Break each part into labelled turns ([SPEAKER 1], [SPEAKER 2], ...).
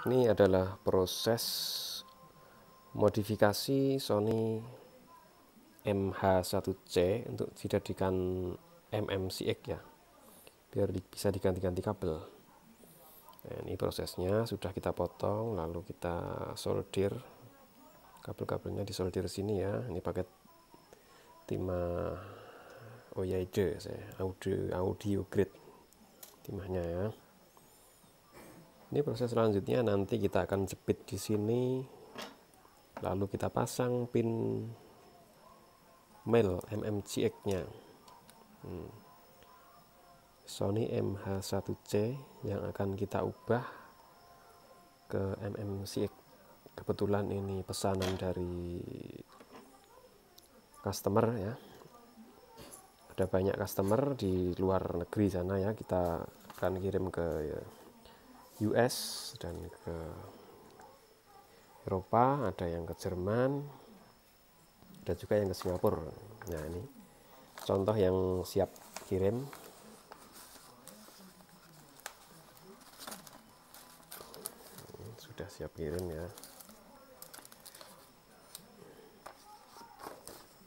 [SPEAKER 1] Ini adalah proses modifikasi Sony MH1C untuk dijadikan MMCX ya biar bisa diganti-ganti kabel nah, ini prosesnya sudah kita potong lalu kita solder kabel-kabelnya disolder sini ya ini pakai timah Oyaide oh saya audio audio grid timahnya ya ini proses selanjutnya nanti kita akan jepit di sini lalu kita pasang pin mail mmcx nya hmm. Sony MH1C yang akan kita ubah ke mmcx kebetulan ini pesanan dari customer ya ada banyak customer di luar negeri sana ya kita akan kirim ke ya, US dan ke Eropa, ada yang ke Jerman, ada juga yang ke Singapura. Nah, ini contoh yang siap kirim. Sudah siap kirim ya.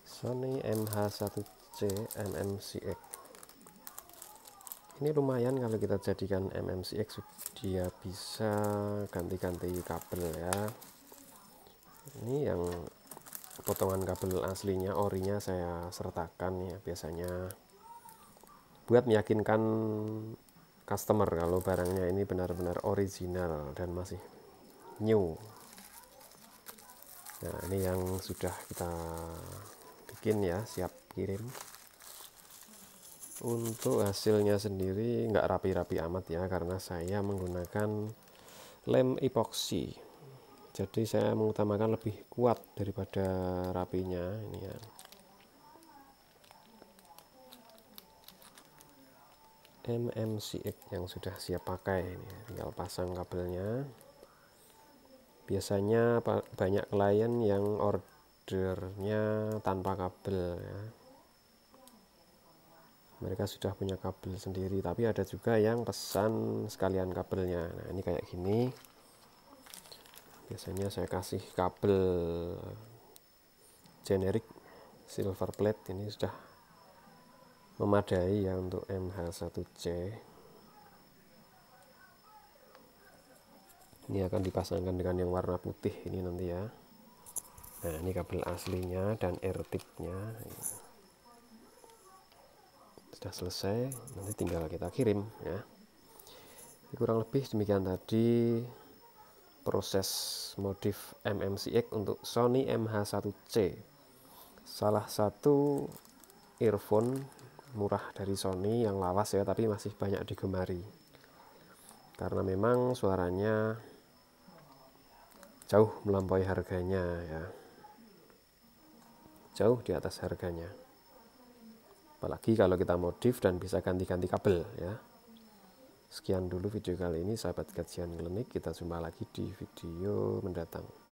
[SPEAKER 1] Sony MH1C MMCX ini lumayan kalau kita jadikan MMCX dia bisa ganti-ganti kabel ya ini yang potongan kabel aslinya orinya saya sertakan ya biasanya buat meyakinkan customer kalau barangnya ini benar-benar original dan masih new nah ini yang sudah kita bikin ya siap kirim untuk hasilnya sendiri nggak rapi-rapi amat ya karena saya menggunakan lem epoxy jadi saya mengutamakan lebih kuat daripada rapinya ini ya MMCX yang sudah siap pakai ini ya. tinggal pasang kabelnya biasanya banyak klien yang ordernya tanpa kabel ya mereka sudah punya kabel sendiri tapi ada juga yang pesan sekalian kabelnya nah ini kayak gini biasanya saya kasih kabel generik silver plate ini sudah memadai ya untuk MH1C ini akan dipasangkan dengan yang warna putih ini nanti ya nah ini kabel aslinya dan air tipnya sudah selesai nanti tinggal kita kirim ya kurang lebih demikian tadi proses modif MMCX untuk Sony MH1C salah satu earphone murah dari Sony yang lawas ya tapi masih banyak digemari karena memang suaranya jauh melampaui harganya ya jauh di atas harganya apalagi kalau kita modif dan bisa ganti-ganti kabel ya sekian dulu video kali ini sahabat kajian klinik kita jumpa lagi di video mendatang